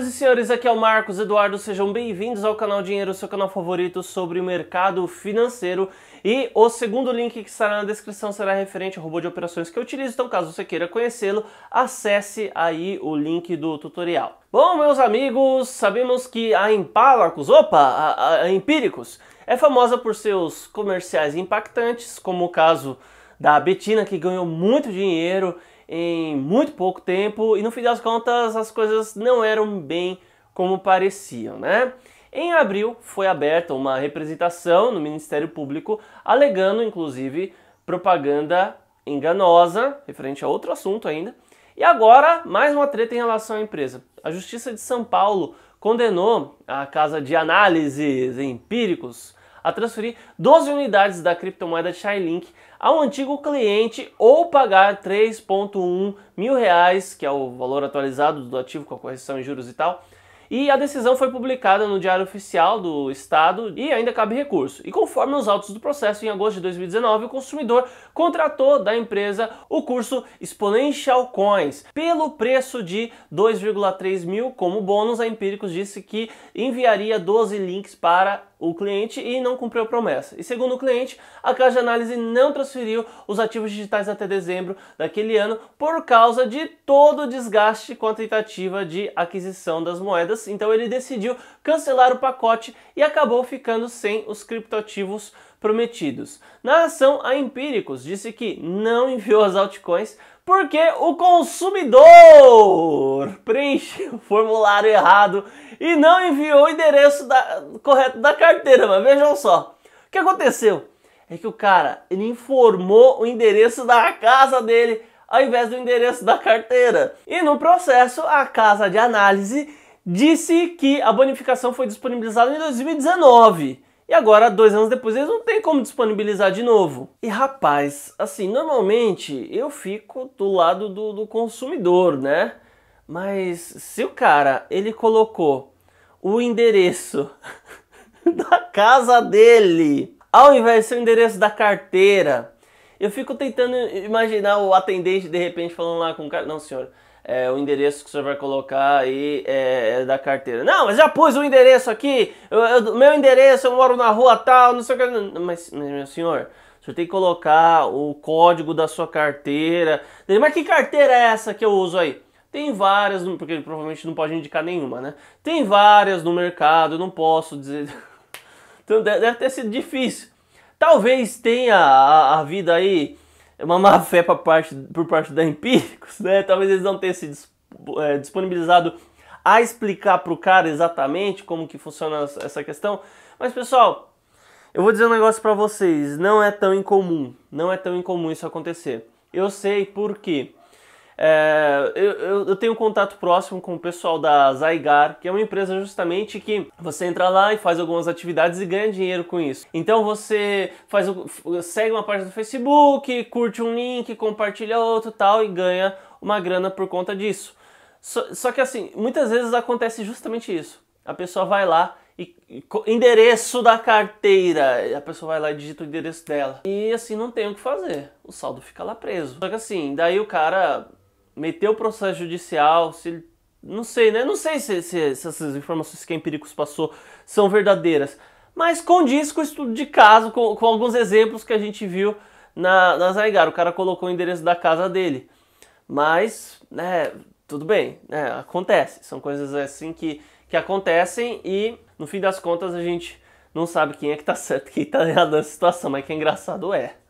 Senhoras e senhores, aqui é o Marcos Eduardo, sejam bem-vindos ao canal Dinheiro, seu canal favorito sobre o mercado financeiro. E o segundo link que estará na descrição será referente ao robô de operações que eu utilizo, então caso você queira conhecê-lo, acesse aí o link do tutorial. Bom, meus amigos, sabemos que a Empálacos, opa, a, a Empíricos, é famosa por seus comerciais impactantes, como o caso da Betina, que ganhou muito dinheiro em muito pouco tempo e no fim das contas as coisas não eram bem como pareciam, né? Em abril foi aberta uma representação no Ministério Público alegando inclusive propaganda enganosa referente a outro assunto ainda. E agora mais uma treta em relação à empresa. A Justiça de São Paulo condenou a casa de análises empíricos a transferir 12 unidades da criptomoeda Chainlink a um antigo cliente ou pagar 3,1 mil reais, que é o valor atualizado do ativo com a correção em juros e tal, e a decisão foi publicada no Diário Oficial do Estado e ainda cabe recurso. E conforme os autos do processo, em agosto de 2019, o consumidor contratou da empresa o curso Exponential Coins pelo preço de 2,3 mil. Como bônus, a Empíricos disse que enviaria 12 links para o cliente e não cumpriu a promessa. E segundo o cliente, a Caixa de Análise não transferiu os ativos digitais até dezembro daquele ano por causa de todo o desgaste com a tentativa de aquisição das moedas criptomoedas, então ele decidiu cancelar o pacote e acabou ficando sem os criptoativos prometidos. Na ação, a Empíricos disse que não enviou as altcoins porque o consumidor preencheu o formulário errado e não enviou o endereço da, correto da carteira. Mas vejam só, o que aconteceu é que o cara ele informou o endereço da casa dele ao invés do endereço da carteira. E no processo, a casa de análise disse que a bonificação foi disponibilizada em 2019. E agora, dois anos depois, eles não têm como disponibilizar de novo. E rapaz, assim, normalmente eu fico do lado do, do consumidor, né? Mas se o cara ele colocou o endereço da casa dele ao invés de ser o endereço da carteira, eu fico tentando imaginar o atendente de repente falando lá com o cara: Não, senhor, é, o endereço que você vai colocar aí é, é, da carteira. Não, mas já pus o endereço aqui, eu, eu, meu endereço, eu moro na rua tal, não sei o que. Mas, mas meu senhor, você tem que colocar o código da sua carteira. Mas que carteira é essa que eu uso aí? Tem várias, porque ele provavelmente não pode indicar nenhuma, né? Tem várias no mercado, eu não posso dizer. Então deve ter sido difícil. Talvez tenha a, a vida aí é uma má fé parte, por parte da Empíricos, né? Talvez eles não tenham se é, disponibilizado a explicar para o cara exatamente como que funciona essa questão. Mas pessoal, eu vou dizer um negócio para vocês, não é tão incomum, não é tão incomum isso acontecer. Eu sei por quê. É, eu, eu, tenho contato próximo com o pessoal da Zygar, que é uma empresa justamente que você entra lá e faz algumas atividades e ganha dinheiro com isso. Então você faz segue uma página do Facebook, curte um link, compartilha outro tal e ganha uma grana por conta disso. Só, só que assim, muitas vezes acontece justamente isso. A pessoa vai lá e, e endereço da carteira, a pessoa vai lá e digita o endereço dela. E assim não tem o que fazer. O saldo fica lá preso. Só que assim, daí o cara meteu o processo judicial, se não sei, né? Não sei se, se, se essas informações que a Empíricos passou são verdadeiras, mas condiz com o estudo de caso, com, com alguns exemplos que a gente viu na, na Zygar. O cara colocou o endereço da casa dele. Mas, né, tudo bem, né, acontece. São coisas assim que, que acontecem e, no fim das contas, a gente não sabe quem é que tá certo, quem tá errado nessa situação, mas que é engraçado é.